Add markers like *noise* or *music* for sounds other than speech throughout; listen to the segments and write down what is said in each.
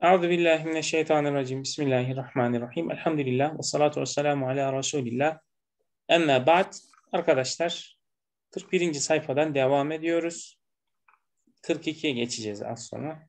Euzu billahi mineşşeytanirracim. Bismillahirrahmanirrahim. Elhamdülillah ve salatu vesselamu ala Resulillah. Emme ba'd. Arkadaşlar 41. sayfadan devam ediyoruz. 42'ye geçeceğiz az sonra.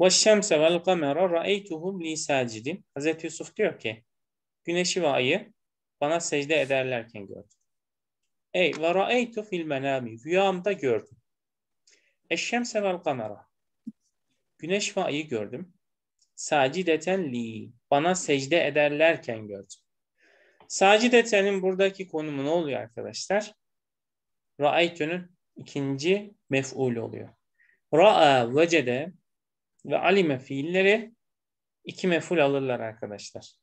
Ve şemse vel kamera ra'eytuhum li sacidin. Hazreti Yusuf diyor ki güneşi ve ayı bana secde ederlerken gördüm. Ey ve ra'eytu fil menami. Rüyamda gördüm. Eşşemse vel kamera. Güneş ve ayı gördüm. Sacideten li. Bana secde ederlerken gördüm. Sacideten'in buradaki konumu ne oluyor arkadaşlar? Ra'aytunun ikinci mef'ul oluyor. Ra'a, vecede ve alime fiilleri iki mef'ul alırlar arkadaşlar.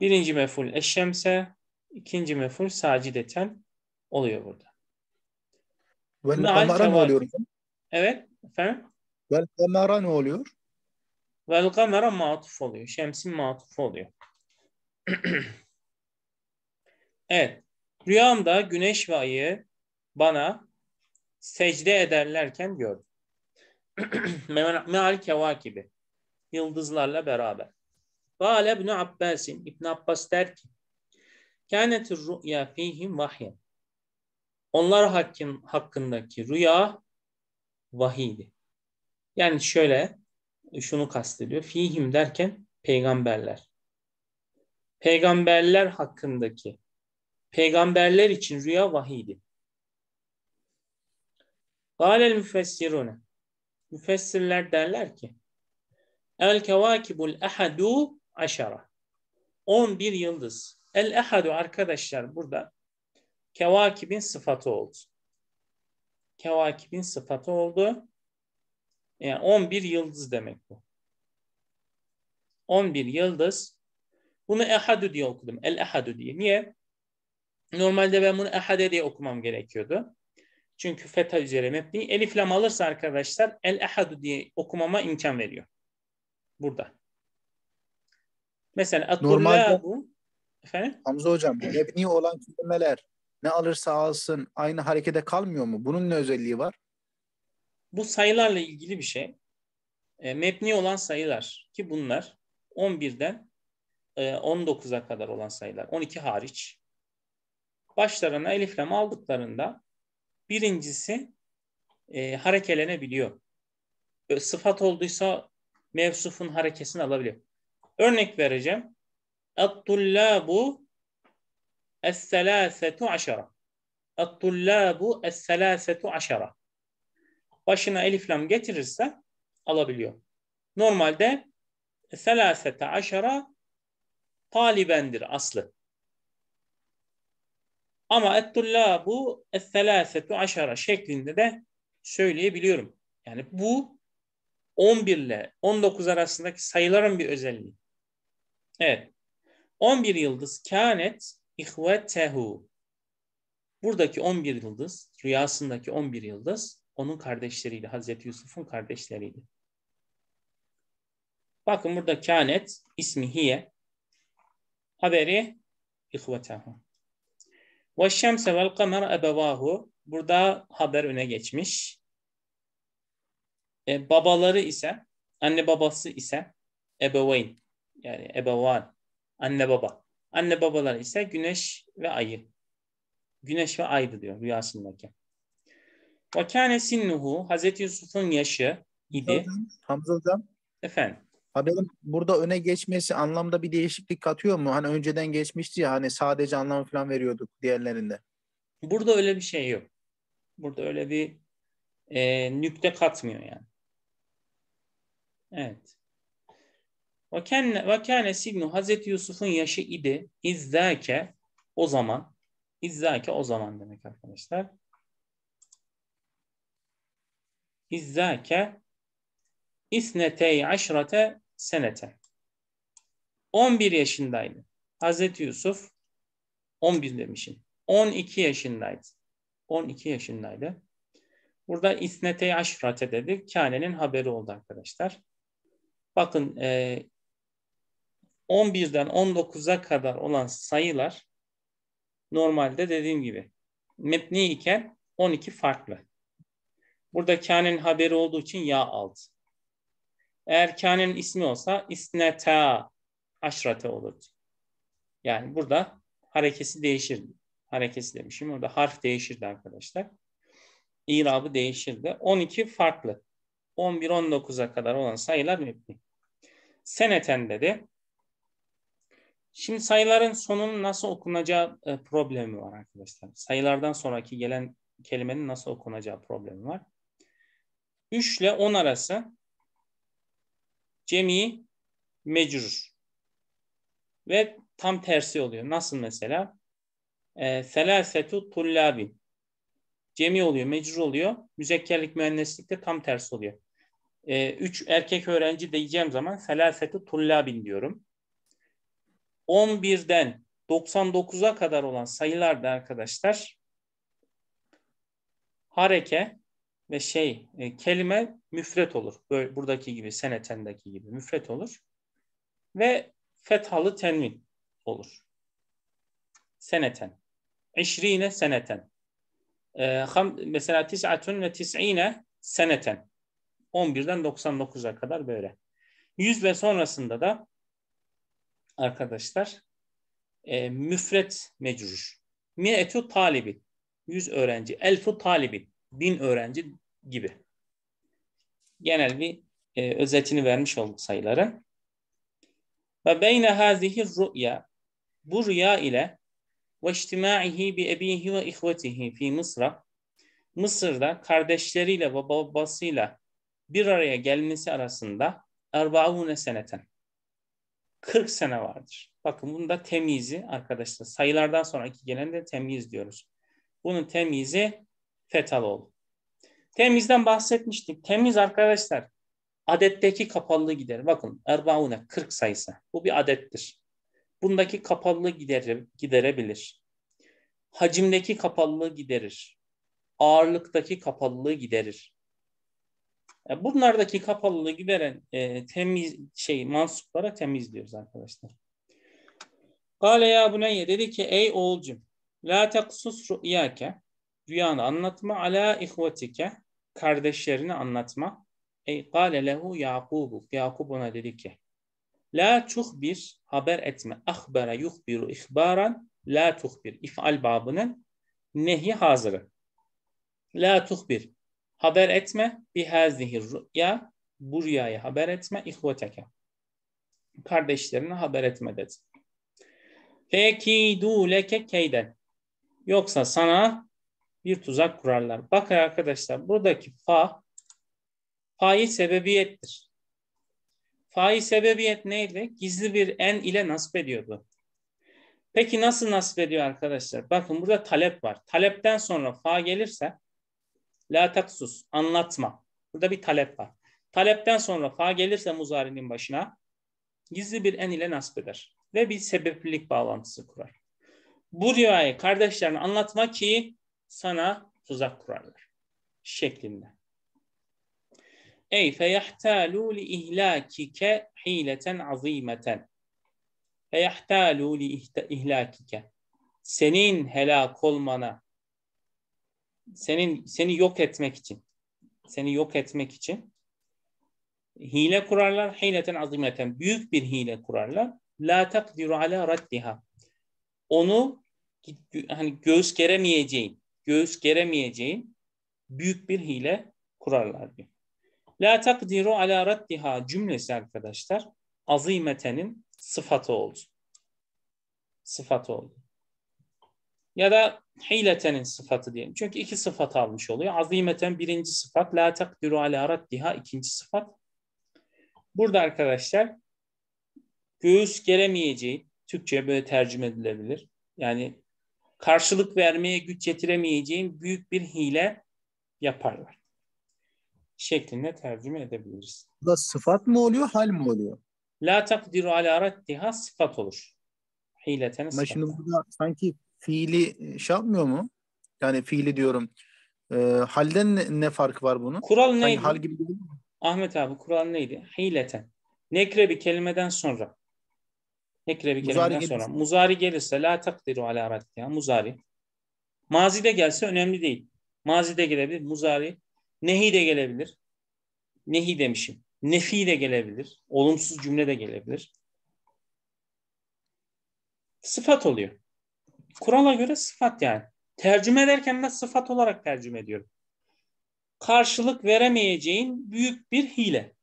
Birinci mef'ul eşşemse, ikinci mef'ul sacideten oluyor burada. Ve kamara ne oluyor? Evet efendim? Vel kamera ne oluyor? Vel kamera matuf oluyor. Şemsin matuf oluyor. *clears throat* evet. Rüyamda güneş ve ayı bana secde ederlerken gördüm. *clears throat* Meal kevakibi. Yıldızlarla beraber. Vale İbn Abbas'in İbn Abbas der ki Kânetir rü'ya fihim vahyen. Onlar hakkın, hakkındaki rüya vahiydi. Yani şöyle şunu kastediyor. Fihim derken peygamberler. Peygamberler hakkındaki peygamberler için rüya vahiydi. Galel müfessirune. Müfessirler derler ki El kevakibul ehadu aşara. 11 yıldız. El ehadu arkadaşlar burada kevakibin sıfatı oldu. Kevakibin sıfatı oldu. Yani 11 yıldız demek bu. 11 yıldız. Bunu ehadü diye okudum. El ehadü diye. Niye? Normalde ben bunu ehade diye okumam gerekiyordu. Çünkü feta üzere mebni. Elif lam alırsa arkadaşlar el ehadü diye okumama imkan veriyor. Burada. Mesela Normalde, bu. Efendim? Hamza hocam mebni olan kelimeler ne alırsa alsın aynı harekete kalmıyor mu? Bunun ne özelliği var? Bu sayılarla ilgili bir şey. E, mebni olan sayılar ki bunlar 11'den e, 19'a kadar olan sayılar. 12 hariç. Başlarına eliflem aldıklarında birincisi e, harekelenebiliyor. Böyle sıfat olduysa mevsufun harekesini alabiliyor. Örnek vereceğim. At-tullabu es-selasetu aşara. At-tullabu es-selasetu aşara başına eliflam getirirse alabiliyor. Normalde selasete aşara talibendir aslı. Ama ettullabu es-selasetu aşara şeklinde de söyleyebiliyorum. Yani bu 11 ile 19 arasındaki sayıların bir özelliği. Evet. 11 yıldız kânet ihvetehu. Buradaki 11 yıldız, rüyasındaki 11 yıldız onun kardeşleriyle, Hazreti Yusuf'un kardeşleriydi. Bakın burada kânet ismi hiye haberi ihvetehu. Ve şemse vel kamer ebevahu. Burada haber öne geçmiş. E, babaları ise, anne babası ise ebeveyn yani ebevan, anne baba. Anne babalar ise güneş ve ayı. Güneş ve aydı diyor rüyasındaki. Ve kâne sinnuhu Hazreti Yusuf'un yaşı idi. Hamza hocam. Efendim. Haberim burada öne geçmesi anlamda bir değişiklik katıyor mu? Hani önceden geçmişti ya hani sadece anlam falan veriyorduk diğerlerinde. Burada öyle bir şey yok. Burada öyle bir e, nükte katmıyor yani. Evet. Vakane signu Hazreti Yusuf'un yaşı idi. İzzake o zaman. İzzake o zaman demek arkadaşlar. izzâke isnetey aşrate senete. 11 yaşındaydı. Hazreti Yusuf 11 demişim. 12 yaşındaydı. 12 yaşındaydı. Burada isnetey aşrate dedi. Kâne'nin haberi oldu arkadaşlar. Bakın e, 11'den 19'a kadar olan sayılar normalde dediğim gibi mebni iken 12 farklı. Burada kânenin haberi olduğu için ya alt. Eğer kânenin ismi olsa isneta aşrate olurdu. Yani burada harekesi değişirdi. Harekesi demişim. burada harf değişirdi arkadaşlar. İrabı değişirdi. 12 farklı. 11-19'a kadar olan sayılar mebni. Seneten dedi. Şimdi sayıların sonunun nasıl okunacağı e, problemi var arkadaşlar. Sayılardan sonraki gelen kelimenin nasıl okunacağı problemi var. 3 ile 10 arası cemi mecrur. Ve tam tersi oluyor. Nasıl mesela? Ee, selasetu tullabin. Cemi oluyor, mecrur oluyor. Müzekkerlik mühendislik tam tersi oluyor. 3 ee, erkek öğrenci diyeceğim zaman selasetu tullabin diyorum. 11'den 99'a kadar olan sayılar da arkadaşlar hareke ve şey e, kelime müfret olur. Böyle, buradaki gibi senetendeki gibi müfret olur. Ve fethalı tenvin olur. Seneten. İşrine seneten. E, ham, mesela tis'atun ve tis'ine seneten. 11'den 99'a kadar böyle. 100 ve sonrasında da arkadaşlar e, müfret mecrur. Mi'etu talibin. 100 öğrenci. Elfu talibin bin öğrenci gibi. Genel bir e, özetini vermiş olduk sayıların. Ve beyne hazihi rü'ya bu rüya ile ve içtimaihi bi ebihi ve ihvetihi fi Mısır'a Mısır'da kardeşleriyle ve babasıyla bir araya gelmesi arasında erbaune seneten 40 sene vardır. Bakın bunda temizi arkadaşlar sayılardan sonraki gelen de temiz diyoruz. Bunun temizi fetal oldu. Temizden bahsetmiştik. Temiz arkadaşlar adetteki kapalılığı gider. Bakın erbaune 40 sayısı. Bu bir adettir. Bundaki kapalılığı gider, giderebilir. Hacimdeki kapalılığı giderir. Ağırlıktaki kapalılığı giderir. E, bunlardaki kapalılığı gideren e, temiz şey mansuplara temiz diyoruz arkadaşlar. Kale ya buneye dedi ki ey oğulcum la teksus rüyake rüyanı anlatma ala ihvatike kardeşlerini anlatma. Ey kâle lehu Yakubu. Yakub ona dedi ki La tuhbir haber etme. Ahbara yuhbiru ihbaran la tuhbir. İf'al babının nehi hazırı. La tuhbir. Haber etme bihazihi rüya. Bu rüyayı haber etme ihvateke. Kardeşlerine haber etme dedi. Fekidu leke keyden. Yoksa sana bir tuzak kurarlar. Bakın arkadaşlar buradaki fa fa'yı sebebiyettir. Fa'yı sebebiyet neydi? Gizli bir en ile nasip ediyordu. Peki nasıl nasip ediyor arkadaşlar? Bakın burada talep var. Talepten sonra fa gelirse la taksus anlatma. Burada bir talep var. Talepten sonra fa gelirse muzarinin başına gizli bir en ile nasip eder ve bir sebeplilik bağlantısı kurar. Bu rivayet kardeşlerine anlatma ki sana tuzak kurarlar şeklinde. Ey feyahtalu li ihlakike hileten azimeten. Feyahtalu li ihlakike. Senin helak olmana, senin seni yok etmek için, seni yok etmek için hile kurarlar. Hileten azimeten. Büyük bir hile kurarlar. La takdiru ala raddiha. Onu hani göğüs geremeyeceğin, göğüs geremeyeceğin büyük bir hile kurarlar diyor. La takdiru ala raddiha cümlesi arkadaşlar azimetenin sıfatı oldu. Sıfatı oldu. Ya da hiletenin sıfatı diyelim. Çünkü iki sıfat almış oluyor. Azimeten birinci sıfat. La takdiru ala raddiha ikinci sıfat. Burada arkadaşlar göğüs geremeyeceği Türkçe böyle tercüme edilebilir. Yani karşılık vermeye güç yetiremeyeceğin büyük bir hile yaparlar. Şeklinde tercüme edebiliriz. Bu da sıfat mı oluyor, hal mi oluyor? La takdiru ala raddiha sıfat olur. Hileten sıfat. Ama şimdi burada sanki fiili e, şey yapmıyor mu? Yani fiili diyorum. E, halden ne, ne farkı var bunun? Kural sanki neydi? Hal gibi değil mi? Ahmet abi kural neydi? Hileten. Nekre bir kelimeden sonra Ekrevi kelimeden sonra. Muzari gelirse la takdiru ala raddiha. Muzari. Mazide gelse önemli değil. Mazide gelebilir. Muzari. Nehi de gelebilir. Nehi demişim. Nefi de gelebilir. Olumsuz cümle de gelebilir. Sıfat oluyor. Kurala göre sıfat yani. Tercüme ederken ben sıfat olarak tercüme ediyorum. Karşılık veremeyeceğin büyük bir hile.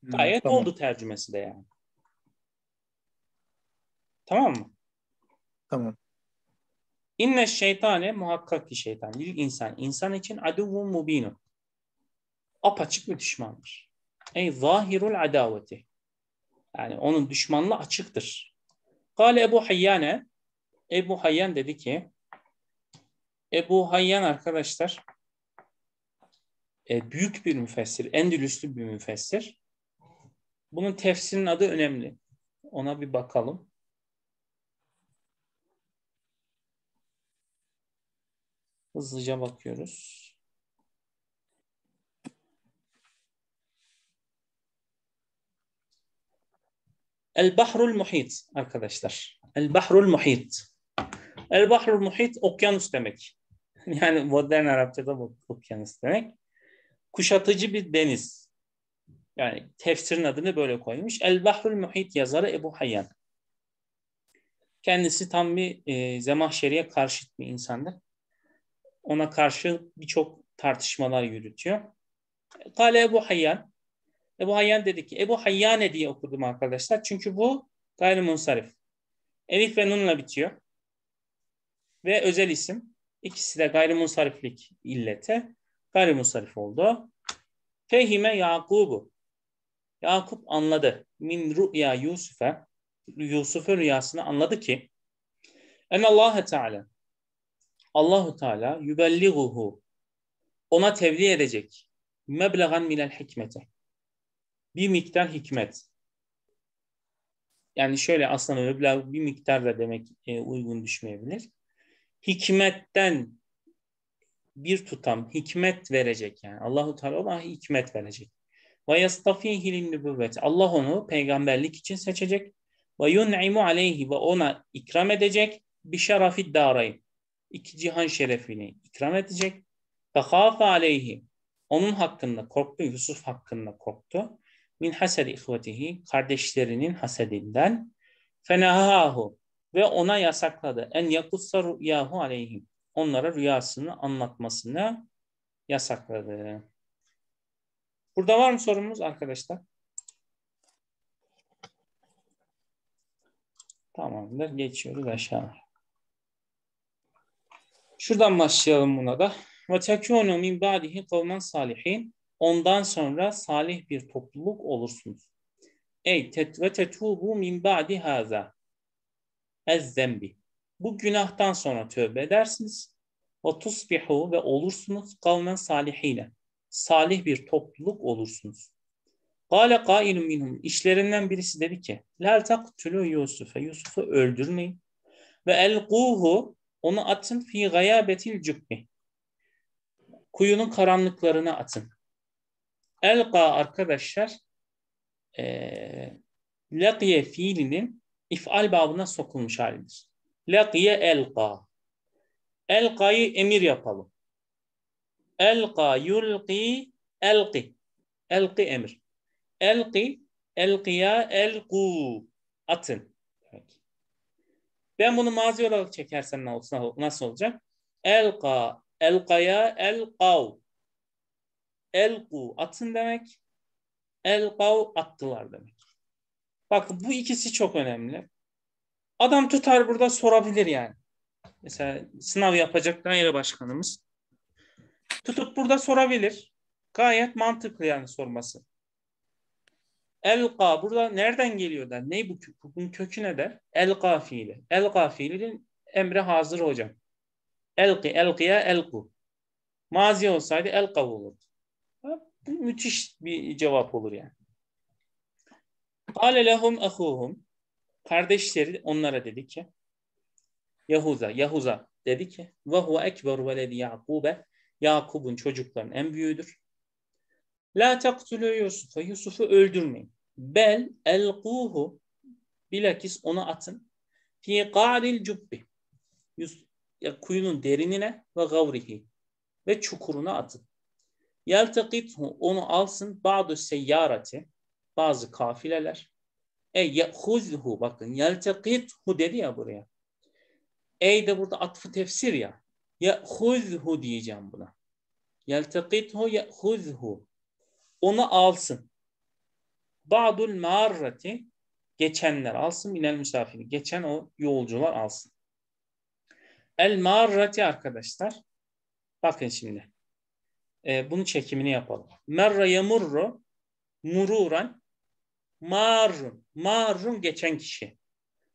Hmm, Gayet hmm, tamam. oldu tercümesi de yani. Tamam mı? Tamam. İnne şeytane muhakkak ki şeytan. Bir insan. insan için aduvun mubinu. Apaçık bir düşmandır. Ey zahirul adaveti. Yani onun düşmanlığı açıktır. Kale Ebu Hayyane. Ebu Hayyan dedi ki Ebu Hayyan arkadaşlar e, büyük bir müfessir. Endülüslü bir müfessir. Bunun tefsirinin adı önemli. Ona bir bakalım. Hızlıca bakıyoruz. El bahrul muhit arkadaşlar. El bahrul muhit. El bahrul muhit okyanus demek. *laughs* Yani modern Arapçada okyanus demek. Kuşatıcı bir deniz. Yani tefsirin adını böyle koymuş. El bahrul muhit yazarı Ebu Hayyan. Kendisi tam bir e, Zemahşeri'ye karşıt bir insandır ona karşı birçok tartışmalar yürütüyor. Kale Ebu Hayyan. Ebu Hayyan dedi ki Ebu Hayyane diye okudum arkadaşlar. Çünkü bu gayrimunsarif. Elif ve Nun'la bitiyor. Ve özel isim. İkisi de gayrimunsariflik illete. Gayrimunsarif oldu. Fehime Yakub'u. Yakup anladı. Min ruya Yusuf'e. Yusuf'un rüyasını anladı ki En Allah Teala Allahu Teala yübelliguhu ona tebliğ edecek. Meblegan minel hikmete. Bir miktar hikmet. Yani şöyle aslında meblağ bir miktar da demek e, uygun düşmeyebilir. Hikmetten bir tutam hikmet verecek yani. Allahu Teala ona hikmet verecek. Ve yastafihi linnübüvvet. Allah onu peygamberlik için seçecek. Ve yun'imu aleyhi ve ona ikram edecek. Bir şerafid darayn iki cihan şerefini ikram edecek. Fekafe aleyhi. Onun hakkında korktu. Yusuf hakkında korktu. Min hased ihvetihi. Kardeşlerinin hasedinden. Fenahahu. Ve ona yasakladı. En yakussa rüyahu aleyhim. Onlara rüyasını anlatmasını yasakladı. Burada var mı sorumuz arkadaşlar? Tamamdır. Geçiyoruz aşağı. Şuradan başlayalım buna da. وَتَكُونُ مِنْ بَعْدِهِ قَوْمًا salihin. Ondan sonra salih bir topluluk olursunuz. Ey tet ve tetubu min ba'di haza. Ez Bu günahtan sonra tövbe edersiniz. Ve ve olursunuz kavmen salihine. Salih bir topluluk olursunuz. Kale kailun minhum. İşlerinden birisi dedi ki. La taktulu Yusuf'e. Yusuf'u öldürmeyin. Ve elquhu onu atın fi gayabetil cübbi. Kuyunun karanlıklarına atın. Elqa arkadaşlar e, lakiye fiilinin ifal babına sokulmuş halidir. Lakiye elqa. Elqa'yı emir yapalım. Elqa yulqi elqi. Elqi emir. Elqi elqiya elqu. Atın. Ben bunu mazi olarak çekersem nasıl olacak? Elka, elkaya, elkav. Elku atın demek. Elkav attılar demek. Bak bu ikisi çok önemli. Adam tutar burada sorabilir yani. Mesela sınav yapacak daire başkanımız. Tutup burada sorabilir. Gayet mantıklı yani sorması. Elka burada nereden geliyor der. Ne bu bunun kökü ne der? Elka fiili. Elka fiilinin emre hazır hocam. Elki, elkiye, elku. Mazi olsaydı elkav olurdu. Bu müthiş bir cevap olur yani. Kale lehum ahuhum. Kardeşleri onlara dedi ki Yahuza, Yahuza dedi ki ve huve ekber veledi Yakube Yakub'un çocukların en büyüğüdür. La tektulü Yusuf'a. Yusuf'u öldürmeyin. Bel elquhu. Bilakis onu atın. Fi qaril cubbi. Kuyunun derinine ve gavrihi. Ve çukuruna atın. Yeltekithu. Onu alsın. Ba'du seyyarati. Bazı kafileler. E yehuzhu. Bakın. Yeltekithu dedi ya buraya. Ey de burada atfı tefsir ya. Yehuzhu diyeceğim buna. Yeltekithu yehuzhu onu alsın. Ba'dul ma'arrati geçenler alsın minel misafiri. Geçen o yolcular alsın. El ma'arrati arkadaşlar. Bakın şimdi. E, ee, bunun çekimini yapalım. Merra yamurru mururan marrun. Marrun geçen kişi.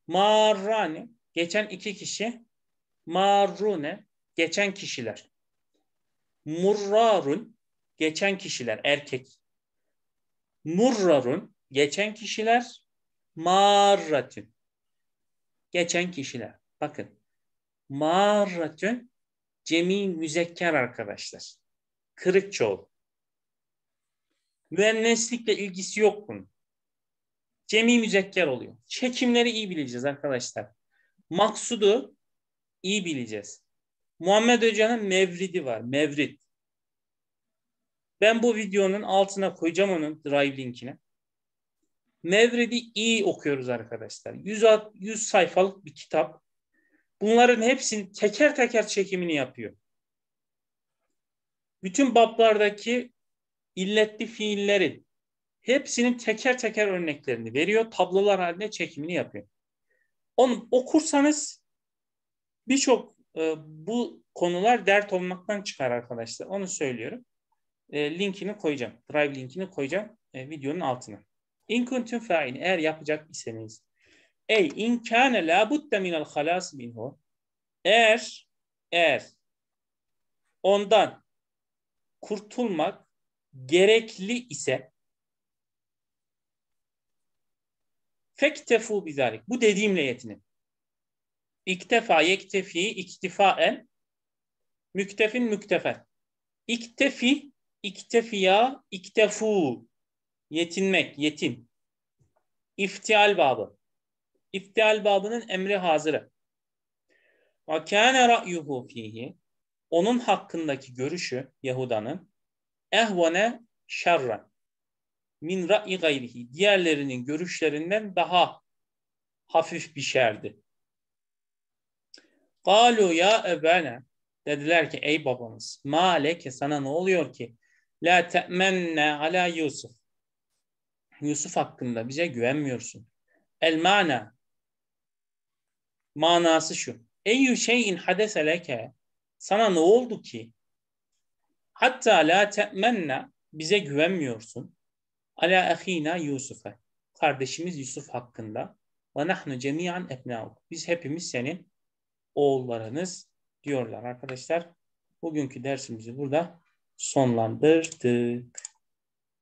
Marrani geçen iki kişi. Marrune geçen kişiler. Murrarun geçen kişiler erkek. Murrarun geçen kişiler marratün geçen kişiler. Bakın marratün cemi müzekker arkadaşlar. Kırık çoğul. Müenneslikle ilgisi yok bunun. Cemi müzekker oluyor. Çekimleri iyi bileceğiz arkadaşlar. Maksudu iyi bileceğiz. Muhammed Hoca'nın mevridi var. Mevrid. Ben bu videonun altına koyacağım onun drive linkini. Mevred'i iyi okuyoruz arkadaşlar. 100, 100 sayfalık bir kitap. Bunların hepsini teker teker çekimini yapıyor. Bütün bablardaki illetli fiillerin hepsinin teker teker örneklerini veriyor. Tablolar halinde çekimini yapıyor. Onu okursanız birçok e, bu konular dert olmaktan çıkar arkadaşlar. Onu söylüyorum e, linkini koyacağım. Drive linkini koyacağım e, videonun altına. İn kuntum fa'in eğer yapacak iseniz. Ey in kana la budde minel halas minhu. Eğer eğer ondan kurtulmak gerekli ise fektefu bizarik. Bu dediğimle yetinin. İktefa yektefi iktifaen müktefin müktefen. İktefi İktefiya, iktefu. Yetinmek, yetin. İftial babı. İftial babının emri hazırı. Ve kâne ra'yuhu fihi. Onun hakkındaki görüşü Yahuda'nın ehvane şerren min ra'i gayrihi. Diğerlerinin görüşlerinden daha hafif bir şerdi. Galu ya ebene dediler ki ey babamız maleke sana ne oluyor ki? La te'menne ala Yusuf. Yusuf hakkında bize güvenmiyorsun. El mana. Manası şu. Eyyü şeyin leke, Sana ne oldu ki? Hatta la te'menne. Bize güvenmiyorsun. Ala ahina Yusuf'a. Kardeşimiz Yusuf hakkında. Ve nahnu cemiyan ebnauk. Biz hepimiz senin oğullarınız diyorlar arkadaşlar. Bugünkü dersimizi burada sonlandırdık.